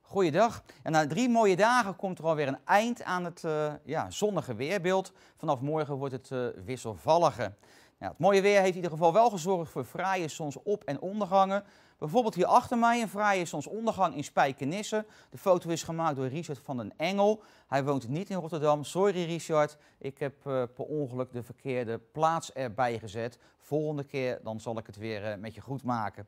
Goeiedag. En na drie mooie dagen komt er alweer een eind aan het eh, ja, zonnige weerbeeld. Vanaf morgen wordt het eh, wisselvalliger. wisselvallige. het mooie weer heeft in ieder geval wel gezorgd voor fraaie zons- op- en ondergangen. Bijvoorbeeld hier achter mij een fraaie zonsondergang in Spijkenisse. De foto is gemaakt door Richard van den Engel. Hij woont niet in Rotterdam. Sorry Richard, ik heb eh, per ongeluk de verkeerde plaats erbij gezet. Volgende keer dan zal ik het weer eh, met je goed maken.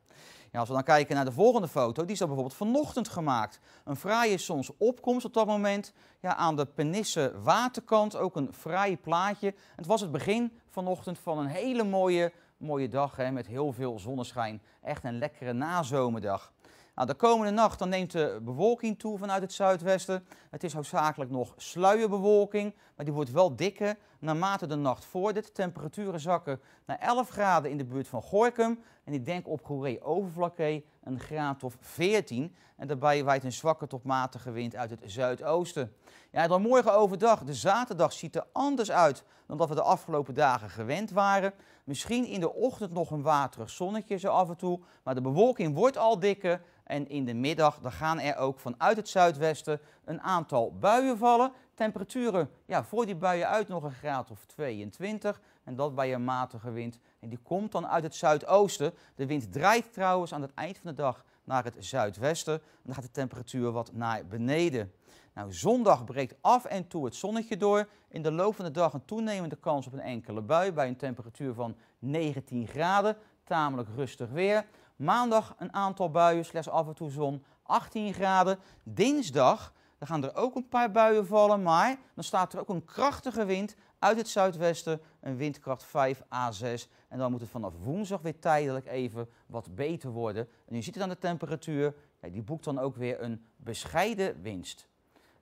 Ja, als we dan kijken naar de volgende foto, die is dan bijvoorbeeld vanochtend gemaakt. Een fraaie zonsopkomst op dat moment. Ja, aan de Penisse waterkant ook een fraai plaatje. het was het begin vanochtend van een hele mooie mooie dag hè, met heel veel zonneschijn. Echt een lekkere nazomerdag. Nou, de komende nacht dan neemt de bewolking toe vanuit het zuidwesten. Het is hoofdzakelijk nog sluierbewolking, maar die wordt wel dikker naarmate de nacht de Temperaturen zakken naar 11 graden in de buurt van Gorkum. En ik denk op Goeree overvlakke een graad of 14. En daarbij waait een zwakke tot matige wind uit het zuidoosten. Ja, dan morgen overdag, de zaterdag, ziet er anders uit dan dat we de afgelopen dagen gewend waren. Misschien in de ochtend nog een waterig zonnetje zo af en toe, maar de bewolking wordt al dikker. En in de middag dan gaan er ook vanuit het zuidwesten een aantal buien vallen. Temperaturen ja, voor die buien uit nog een graad of 22 en dat bij een matige wind. En die komt dan uit het zuidoosten. De wind draait trouwens aan het eind van de dag naar het zuidwesten. En dan gaat de temperatuur wat naar beneden. Nou, zondag breekt af en toe het zonnetje door. In de loop van de dag een toenemende kans op een enkele bui bij een temperatuur van 19 graden. Tamelijk rustig weer. Maandag een aantal buien, slechts af en toe zon, 18 graden. Dinsdag er gaan er ook een paar buien vallen, maar dan staat er ook een krachtige wind uit het zuidwesten, een windkracht 5 A6. En dan moet het vanaf woensdag weer tijdelijk even wat beter worden. En u ziet het aan de temperatuur, die boekt dan ook weer een bescheiden winst.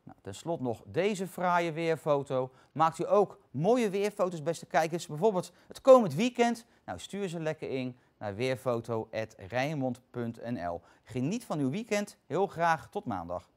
Nou, Ten slotte nog deze fraaie weerfoto. Maakt u ook mooie weerfoto's, beste kijkers. Bijvoorbeeld het komend weekend. Nou, stuur ze lekker in naar weerfoto.rijnmond.nl. Geniet van uw weekend. Heel graag tot maandag.